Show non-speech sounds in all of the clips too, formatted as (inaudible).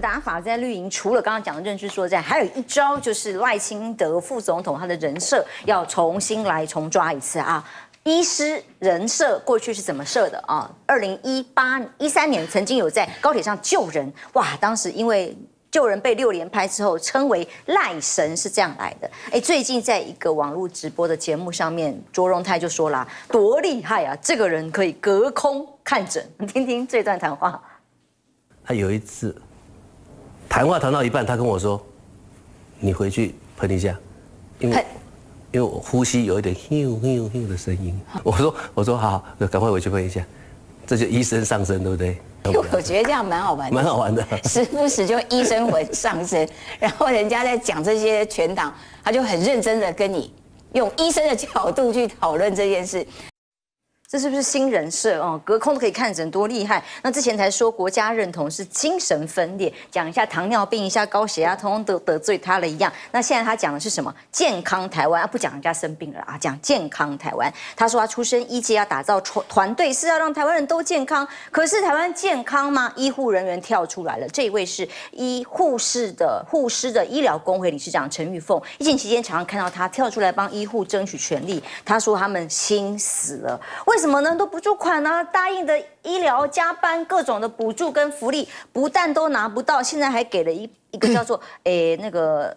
打法在绿营，除了刚刚讲的认知作战，还有一招就是赖清德副总统他的人设要重新来重抓一次啊。医师人设过去是怎么设的啊？二零一八一三年曾经有在高铁上救人，哇，当时因为救人被六连拍之后，称为赖神是这样来的。哎，最近在一个网络直播的节目上面，卓荣泰就说了，多厉害啊，这个人可以隔空看诊，你听听这段谈话。他有一次。谈话谈到一半，他跟我说：“你回去喷一下，因为因为我呼吸有一点咻咻咻的声音。”我说：“我说好，赶快回去喷一下。”这就医生上身，对不对？我觉得这样蛮好玩，蛮好玩的。时不时就医生闻上身，(laughs) 然后人家在讲这些全党，他就很认真的跟你用医生的角度去讨论这件事。这是不是新人设哦？隔空都可以看人多厉害。那之前才说国家认同是精神分裂，讲一下糖尿病，一下高血压，统统得罪他了一样。那现在他讲的是什么？健康台湾，不讲人家生病了啊，讲健康台湾。他说他出身医界，要打造团团队是要让台湾人都健康。可是台湾健康吗？医护人员跳出来了，这一位是医护士的护士的医疗工会理事长陈玉凤。疫情期间常常看到他跳出来帮医护争取权利。他说他们心死了，为什什么呢？都补助款呢？答应的医疗、加班、各种的补助跟福利，不但都拿不到，现在还给了一一个叫做 (laughs) 诶那个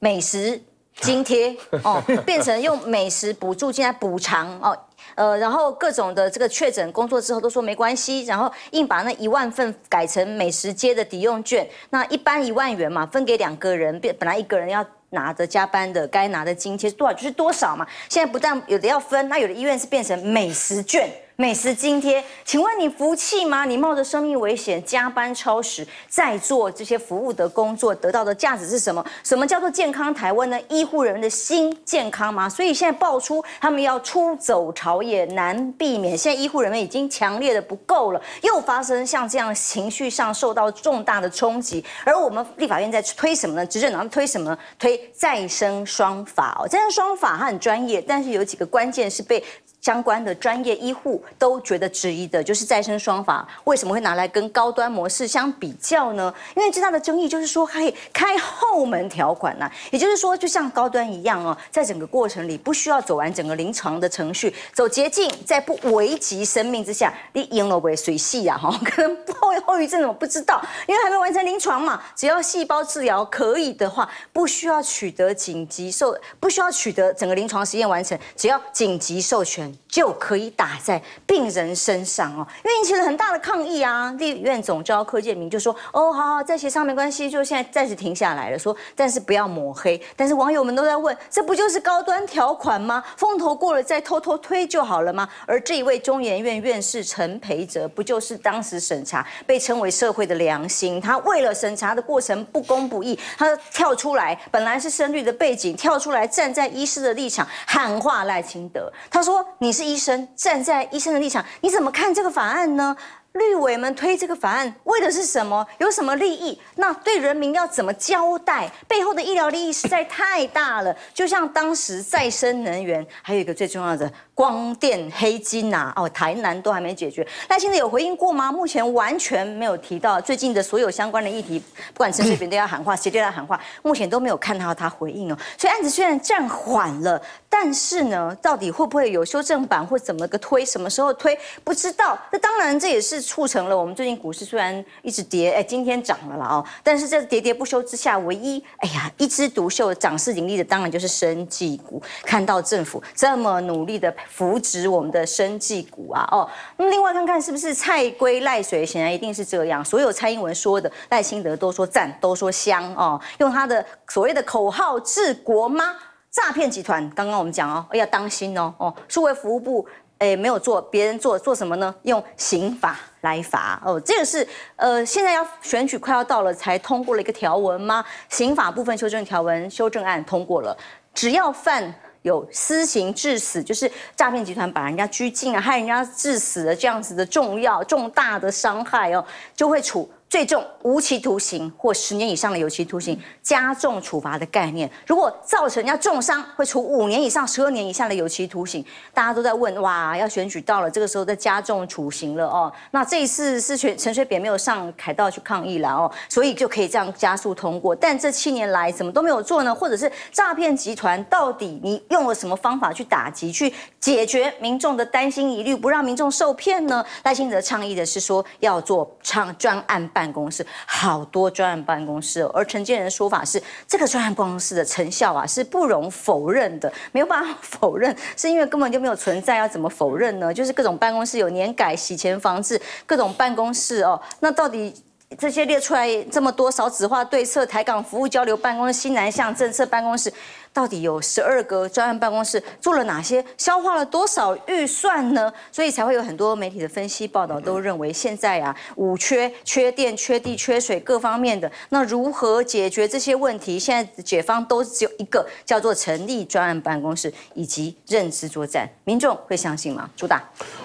美食津贴 (laughs) 哦，变成用美食补助，进来补偿哦。呃，然后各种的这个确诊工作之后都说没关系，然后硬把那一万份改成美食街的抵用券，那一般一万元嘛，分给两个人，变本来一个人要。拿着加班的该拿的津贴多少就是多少嘛。现在不但有的要分，那有的医院是变成美食券。美食津贴，请问你服气吗？你冒着生命危险加班超时在做这些服务的工作，得到的价值是什么？什么叫做健康台湾呢？医护人员的心健康吗？所以现在爆出他们要出走，朝野难避免。现在医护人员已经强烈的不够了，又发生像这样情绪上受到重大的冲击。而我们立法院在推什么呢？执政党推什么？推再生双法哦，再生双法它很专业，但是有几个关键是被。相关的专业医护都觉得质疑的就是再生双法为什么会拿来跟高端模式相比较呢？因为最大的争议就是说可以开后门条款呐，也就是说就像高端一样哦，在整个过程里不需要走完整个临床的程序，走捷径，在不危及生命之下，你赢了不会水戏呀哈？可 (laughs) 能后后遗症我不知道，因为还没完成临床嘛，只要细胞治疗可以的话，不需要取得紧急授，不需要取得整个临床实验完成，只要紧急授权。就可以打在病人身上哦，因为引起了很大的抗议啊。立院总招柯建明就说：“哦，好好，在协商没关系，就现在暂时停下来了。说，但是不要抹黑。但是网友们都在问，这不就是高端条款吗？风头过了再偷偷推就好了吗？而这一位中研院院士陈培哲，不就是当时审查被称为社会的良心？他为了审查的过程不公不义，他跳出来，本来是深绿的背景，跳出来站在医师的立场喊话赖清德，他说。”你是医生，站在医生的立场，你怎么看这个法案呢？绿委们推这个法案为的是什么？有什么利益？那对人民要怎么交代？背后的医疗利益实在太大了。就像当时再生能源，还有一个最重要的光电黑金啊，哦，台南都还没解决。那现在有回应过吗？目前完全没有提到最近的所有相关的议题，不管陈水扁都要喊话，谁都要喊话，目前都没有看到他回应哦。所以案子虽然暂缓了，但是呢，到底会不会有修正版或怎么个推？什么时候推？不知道。那当然，这也是。促成了我们最近股市虽然一直跌，哎，今天涨了了哦，但是在喋喋不休之下，唯一哎呀一枝独秀涨势盈利的，当然就是生技股。看到政府这么努力的扶植我们的生技股啊，哦，那么另外看看是不是蔡规赖水，显然一定是这样。所有蔡英文说的，赖清德都说赞，都说香哦，用他的所谓的口号治国吗？诈骗集团，刚刚我们讲哦，要当心哦，哦，数位服务部。哎，没有做，别人做做什么呢？用刑法来罚哦，这个是呃，现在要选举快要到了，才通过了一个条文吗？刑法部分修正条文修正案通过了，只要犯有私刑致死，就是诈骗集团把人家拘禁啊，害人家致死的这样子的重要重大的伤害哦，就会处。最重无期徒刑或十年以上的有期徒刑加重处罚的概念，如果造成人家重伤，会处五年以上十二年以下的有期徒刑。大家都在问，哇，要选举到了，这个时候再加重处刑了哦。那这一次是陈水扁没有上凯道去抗议了哦，所以就可以这样加速通过。但这七年来怎么都没有做呢？或者是诈骗集团到底你用了什么方法去打击、去解决民众的担心疑虑，不让民众受骗呢？赖清德倡议的是说要做专专案。办公室好多专案办公室，哦。而陈建仁的说法是，这个专案办公室的成效啊是不容否认的，没有办法否认，(laughs) 是因为根本就没有存在，要怎么否认呢？就是各种办公室有年改、洗钱防治各种办公室哦，那到底这些列出来这么多，少纸化对策、台港服务交流办公室、新南向政策办公室。到底有十二个专案办公室做了哪些？消化了多少预算呢？所以才会有很多媒体的分析报道都认为，现在啊，五缺缺电、缺地、缺水各方面的，那如何解决这些问题？现在解方都只有一个，叫做成立专案办公室以及认知作战。民众会相信吗？朱大？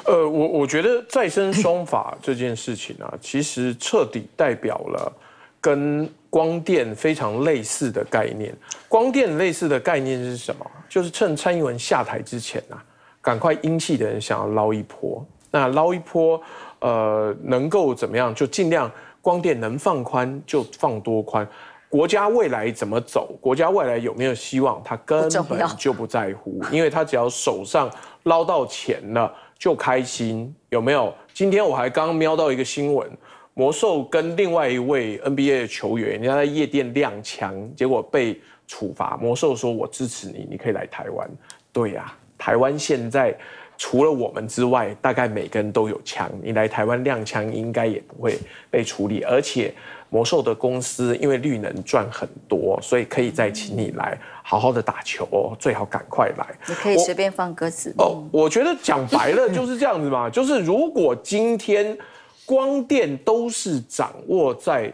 呃，我我觉得再生双法这件事情啊，其实彻底代表了跟。光电非常类似的概念，光电类似的概念是什么？就是趁蔡英文下台之前呐，赶快英气的人想要捞一波。那捞一波，呃，能够怎么样？就尽量光电能放宽就放多宽。国家未来怎么走？国家未来有没有希望？他根本就不在乎，因为他只要手上捞到钱了就开心，有没有？今天我还刚瞄到一个新闻。魔兽跟另外一位 NBA 球员，你在夜店亮枪，结果被处罚。魔兽说：“我支持你，你可以来台湾。”对呀，台湾现在除了我们之外，大概每个人都有枪。你来台湾亮枪，应该也不会被处理。而且魔兽的公司因为绿能赚很多，所以可以再请你来好好的打球，哦，最好赶快来。你可以随便放歌词哦。我觉得讲白了就是这样子嘛，就是如果今天。光电都是掌握在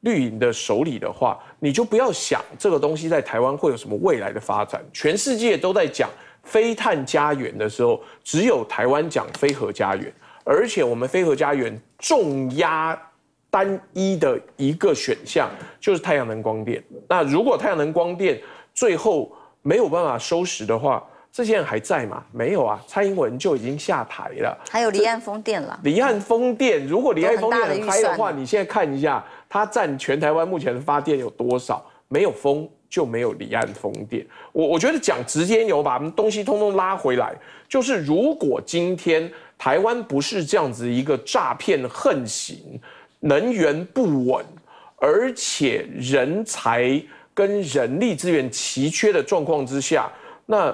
绿营的手里的话，你就不要想这个东西在台湾会有什么未来的发展。全世界都在讲非碳家园的时候，只有台湾讲非核家园，而且我们非核家园重压单一的一个选项就是太阳能光电。那如果太阳能光电最后没有办法收拾的话，这些人还在吗？没有啊，蔡英文就已经下台了。还有离岸风电了。离岸风电，如果离岸风电能开的话，你现在看一下，它占全台湾目前的发电有多少？没有风就没有离岸风电。我我觉得讲直接有把东西通通拉回来，就是如果今天台湾不是这样子一个诈骗横行、能源不稳，而且人才跟人力资源奇缺的状况之下，那。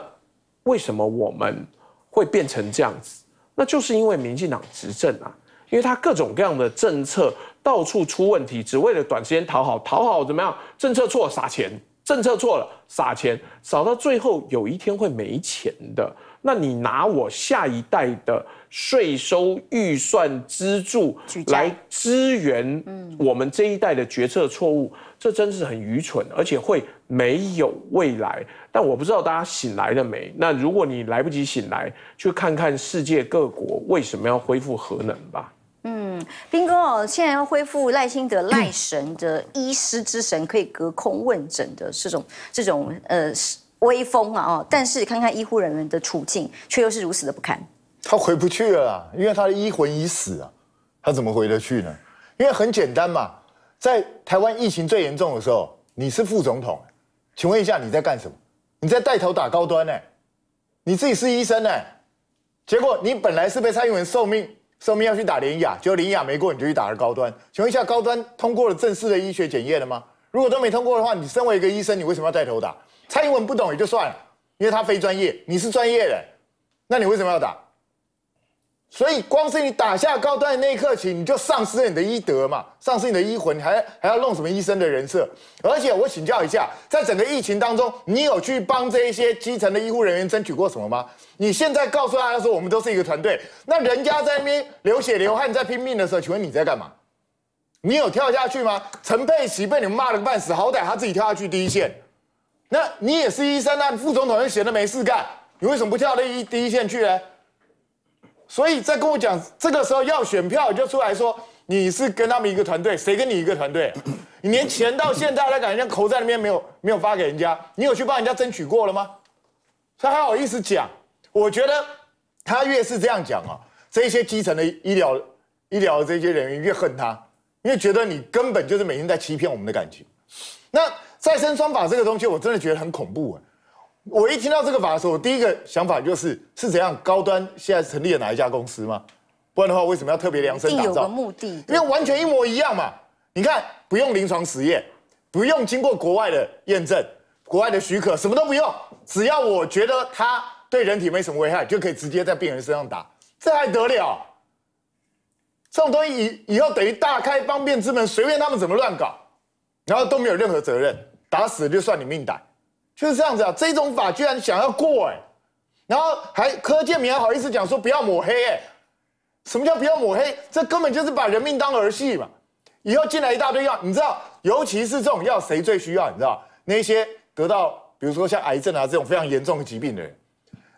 为什么我们会变成这样子？那就是因为民进党执政啊，因为他各种各样的政策到处出问题，只为了短时间讨好，讨好怎么样？政策错撒钱，政策错了撒钱，撒到最后有一天会没钱的。那你拿我下一代的税收预算资助来支援，我们这一代的决策错误，这真是很愚蠢，而且会。没有未来，但我不知道大家醒来了没？那如果你来不及醒来，去看看世界各国为什么要恢复核能吧。嗯，兵哥哦，现在要恢复赖清德、赖神的医师之神，可以隔空问诊的这种、这种呃威风啊哦，但是看看医护人员的处境，却又是如此的不堪。他回不去了，因为他的医魂已死啊，他怎么回得去呢？因为很简单嘛，在台湾疫情最严重的时候，你是副总统。请问一下，你在干什么？你在带头打高端呢？你自己是医生呢？结果你本来是被蔡英文授命，授命要去打林雅，结果林雅没过，你就去打了高端。请问一下，高端通过了正式的医学检验了吗？如果都没通过的话，你身为一个医生，你为什么要带头打？蔡英文不懂也就算了，因为他非专业，你是专业的，那你为什么要打？所以光是你打下高端的那一刻起，你就丧失了你的医德嘛，丧失你的医魂，你还还要弄什么医生的人设？而且我请教一下，在整个疫情当中，你有去帮这一些基层的医护人员争取过什么吗？你现在告诉大家说我们都是一个团队，那人家在那边流血流汗在拼命的时候，请问你在干嘛？你有跳下去吗？陈佩琪被你们骂了个半死，好歹他自己跳下去第一线，那你也是医生啊，副总统又闲的没事干，你为什么不跳到一第一线去呢？所以，在跟我讲这个时候要选票，你就出来说你是跟他们一个团队，谁跟你一个团队？(laughs) 你连钱到现在来，感觉口在里面没有没有发给人家，你有去帮人家争取过了吗？他还好意思讲？我觉得他越是这样讲啊，这些基层的医疗医疗这些人员越恨他，因为觉得你根本就是每天在欺骗我们的感情。那再生双法这个东西，我真的觉得很恐怖啊。我一听到这个法的时候，我第一个想法就是：是怎样高端现在成立了哪一家公司吗？不然的话，为什么要特别量身打造？有个目的，因为完全一模一样嘛。你看，不用临床实验，不用经过国外的验证、国外的许可，什么都不用，只要我觉得它对人体没什么危害，就可以直接在病人身上打。这还得了？这种东西以以后等于大开方便之门，随便他们怎么乱搞，然后都没有任何责任，打死就算你命大。就是这样子啊，这种法居然想要过哎，然后还柯建明还好意思讲说不要抹黑哎，什么叫不要抹黑？这根本就是把人命当儿戏嘛！以后进来一大堆药，你知道，尤其是这种药谁最需要？你知道，那些得到比如说像癌症啊这种非常严重的疾病的人，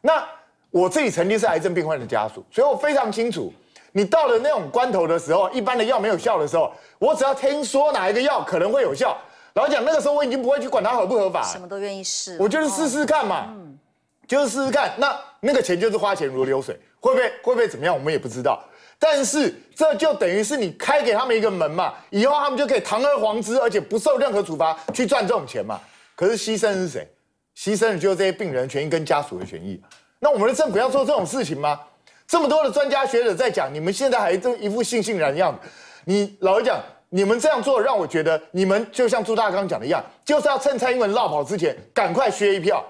那我自己曾经是癌症病患的家属，所以我非常清楚，你到了那种关头的时候，一般的药没有效的时候，我只要听说哪一个药可能会有效。老实讲，那个时候我已经不会去管它合不合法，什么都愿意试，我就是试试看嘛，嗯，就是试试看。那那个钱就是花钱如流水，会不会会不会怎么样，我们也不知道。但是这就等于是你开给他们一个门嘛，以后他们就可以堂而皇之，而且不受任何处罚去赚这种钱嘛。可是牺牲是谁？牺牲的就是这些病人权益跟家属的权益。那我们的政府要做这种事情吗？这么多的专家学者在讲，你们现在还这么一副悻悻然样子，你老实讲。你们这样做让我觉得，你们就像朱大刚讲的一样，就是要趁蔡英文落跑之前赶快削一票，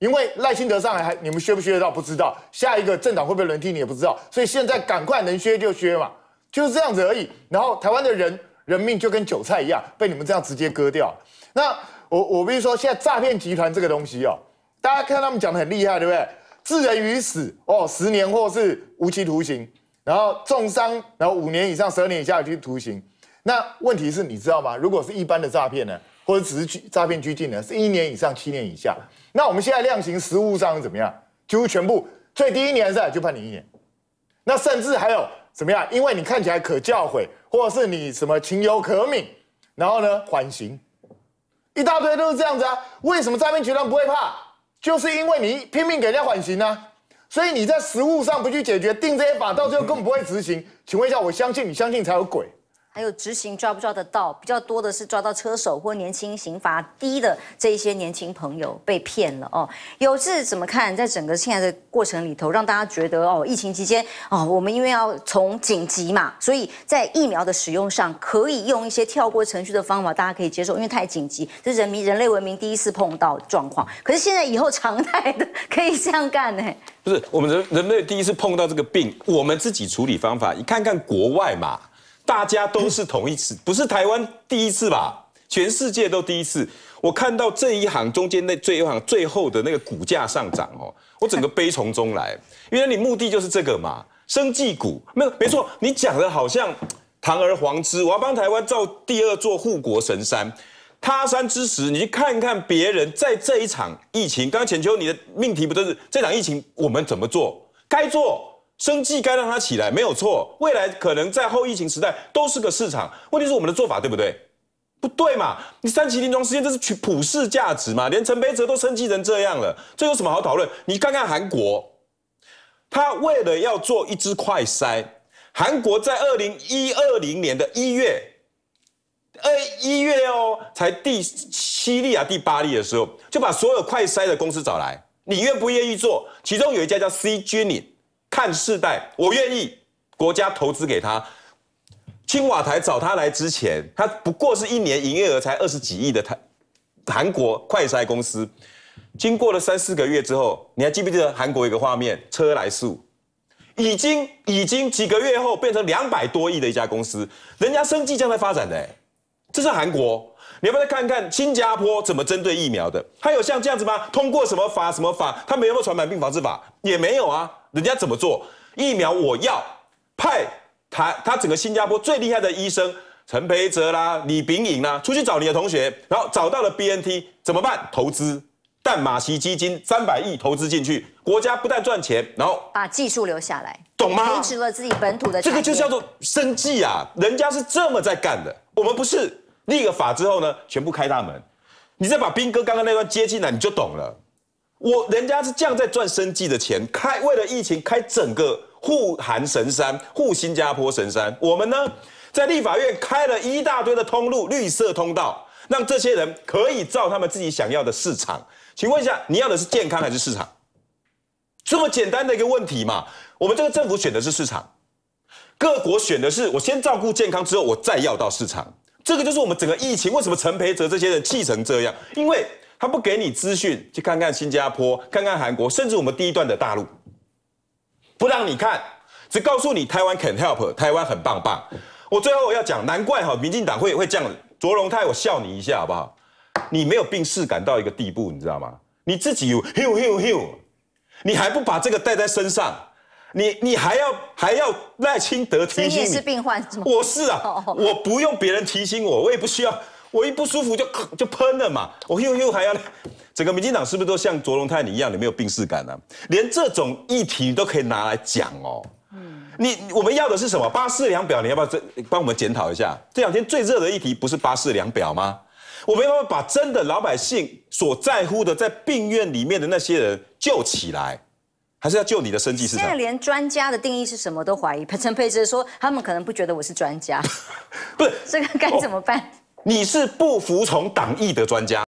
因为赖清德上来还你们削不削得到不知道，下一个政党会不会轮替你也不知道，所以现在赶快能削就削嘛，就是这样子而已。然后台湾的人人命就跟韭菜一样，被你们这样直接割掉。那我我比如说现在诈骗集团这个东西哦，大家看他们讲的很厉害，对不对？致人于死哦，十年或是无期徒刑，然后重伤然后五年以上十二年以下有期徒刑。那问题是，你知道吗？如果是一般的诈骗呢，或者只是拘诈骗拘禁呢，是一年以上七年以下。那我们现在量刑实物上怎么样？几乎全部最低一年是就判你一年，那甚至还有怎么样？因为你看起来可教诲，或者是你什么情有可悯，然后呢缓刑，一大堆都是这样子啊。为什么诈骗集团不会怕？就是因为你拼命给人家缓刑啊。所以你在实物上不去解决，定这些法到最后根本不会执行。请问一下，我相信你，相信才有鬼。还有执行抓不抓得到？比较多的是抓到车手或年轻刑罚低的这一些年轻朋友被骗了哦。有是怎么看？在整个现在的过程里头，让大家觉得哦，疫情期间哦，我们因为要从紧急嘛，所以在疫苗的使用上可以用一些跳过程序的方法，大家可以接受，因为太紧急。这是人民人类文明第一次碰到状况，可是现在以后常态的可以这样干呢？不是，我们人人类第一次碰到这个病，我们自己处理方法，你看看国外嘛。大家都是同一次，不是台湾第一次吧？全世界都第一次。我看到这一行中间那最后一行最后的那个股价上涨哦，我整个悲从中来。(laughs) 原来你目的就是这个嘛？生计股没有没错，你讲的好像堂而皇之。我要帮台湾造第二座护国神山。他山之石，你去看看别人在这一场疫情。刚刚浅秋，你的命题不就是这场疫情我们怎么做？该做。生计该让它起来，没有错。未来可能在后疫情时代都是个市场。问题是我们的做法对不对？不对嘛！你三期临床事验这是普世价值嘛？连陈培哲都生级成这样了，这有什么好讨论？你看看韩国，他为了要做一支快筛，韩国在二零一二零年的一月，二一月哦，才第七例啊，第八例的时候，就把所有快筛的公司找来，你愿不愿意做？其中有一家叫 C G 你。汉世代，我愿意国家投资给他。青瓦台找他来之前，他不过是一年营业额才二十几亿的台韩国快筛公司。经过了三四个月之后，你还记不记得韩国一个画面？车来素已经已经几个月后变成两百多亿的一家公司，人家生计正在发展呢。这是韩国，你要不要再看看新加坡怎么针对疫苗的？他有像这样子吗？通过什么法？什么法？他没有传染病防治法，也没有啊。人家怎么做疫苗？我要派他，他整个新加坡最厉害的医生陈培哲啦、李炳颖啦，出去找你的同学，然后找到了 B N T 怎么办？投资，淡马锡基金三百亿投资进去，国家不但赚钱，然后把技术留下来，懂吗？停止了自己本土的这个就叫做生计啊，人家是这么在干的。我们不是立个法之后呢，全部开大门，你再把斌哥刚刚那段接进来，你就懂了。我人家是这样在赚生计的钱，开为了疫情开整个护韩神山、护新加坡神山。我们呢，在立法院开了一大堆的通路、绿色通道，让这些人可以照他们自己想要的市场。请问一下，你要的是健康还是市场？这么简单的一个问题嘛？我们这个政府选的是市场，各国选的是我先照顾健康，之后我再要到市场。这个就是我们整个疫情为什么陈培哲这些人气成这样？因为。他不给你资讯，去看看新加坡，看看韩国，甚至我们第一段的大陆，不让你看，只告诉你台湾肯 help，台湾很棒棒。我最后要讲，难怪哈民进党会会这样。卓荣泰，我笑你一下好不好？你没有病逝感到一个地步，你知道吗？你自己有 h i l l h i l l h i l l 你还不把这个带在身上，你你还要还要赖清德提醒你。你是病患？我是啊，我不用别人提醒我，我也不需要。我一不舒服就 (coughs) 就喷了嘛，我又又还要，整个民进党是不是都像卓龙泰你一样，你没有病逝感呢？连这种议题你都可以拿来讲哦。嗯，你我们要的是什么？八四两表，你要不要帮我们检讨一下？这两天最热的议题不是八四两表吗？我们要不要把真的老百姓所在乎的，在病院里面的那些人救起来？还是要救你的生计市场？现在连专家的定义是什么都怀疑。(laughs) 陈佩芝说，他们可能不觉得我是专家。(laughs) 不是，(laughs) 这个该怎么办？你是不服从党意的专家。